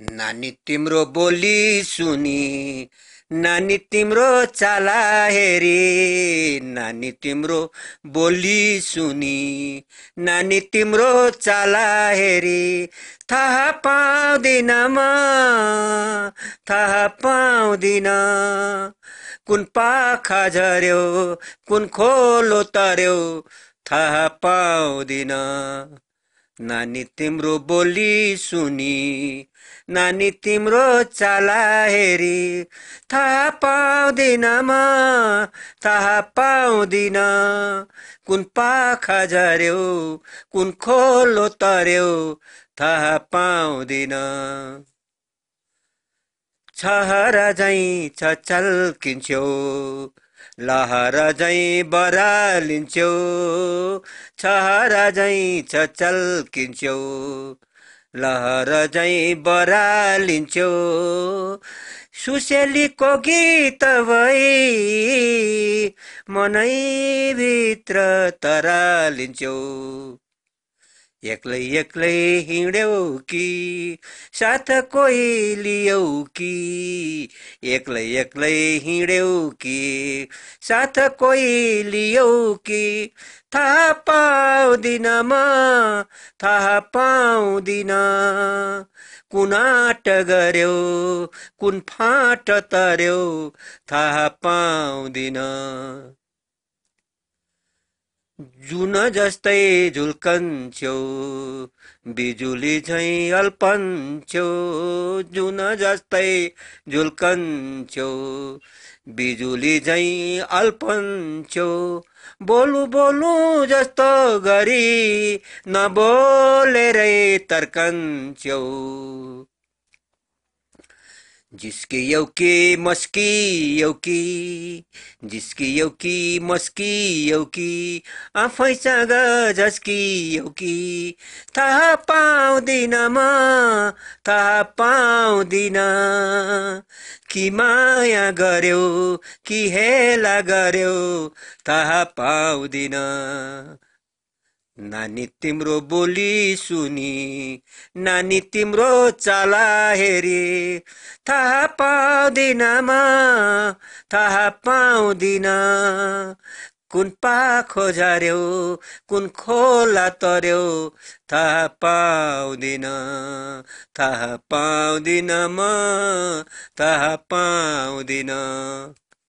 नानी तिम्रो बोली सुनी नानी तिम्रो चाला हेरी नानी तिम्रो बोली सुनी नानी तिम्रो चाला हेरी थाहा पाउँदिन म थाहा पाउँदिन कुन पाखा झऱ्यो कुन खोलो तर्यो थाहा पाउँदिन नानी तिम्रो बोली सुनी नानी तिम्रो चाला हेरी थाहा पाउँदिन म थाहा पाउँदिन कुन पाखा झऱ्यो कुन खोलो तर्यो थाहा पाउँदिन छहरा झै छचल्किन्छ्यो लहर झैँ बरालिन्छौ छहरा छ चल्किन्छौ लहर झैँ बरालिन्छौ सुसेलीको गीत भई मनैभित्र तरालिन्छौ एक्लै एक्लै हिँड्यौ कि साथ कोही लियौ कि एक्लै एक्लै हिँड्यौ कि साथ कोही लियौ कि थाहा पाउँदिन म थाहा पाउँदिन कुनाट गर्यो कुन फाट तर्यो थाहा पाउँदिन जुन जस्तै झुल्कन्छौ बिजुली झै अल्पन्छौ जुन जस्तै झुल्कन्छौ बिजुली झै अल्पन्छौ बोलु बोलु जस्तो गरी नबोलेरै तर्कन्छौ जिस्की यौकी मस्की यौकी जिस्की यौकी मस्की आफै आफैसँग झस्की यौकी थाहा पाउँदिन म थाहा पाउँदिन कि माया गर्यो कि हेला गर्यो थाहा पाउँदिन नानी तिम्रो बोली सुनि नानी तिम्रो चाला हेरी थाहा पाउँदिन म थाहा पाउँदिन कुन पा झऱ्यौ कुन खोला तर्यो थाहा पाउँदिन थाहा पाउँदिन म थाहा पाउँदिन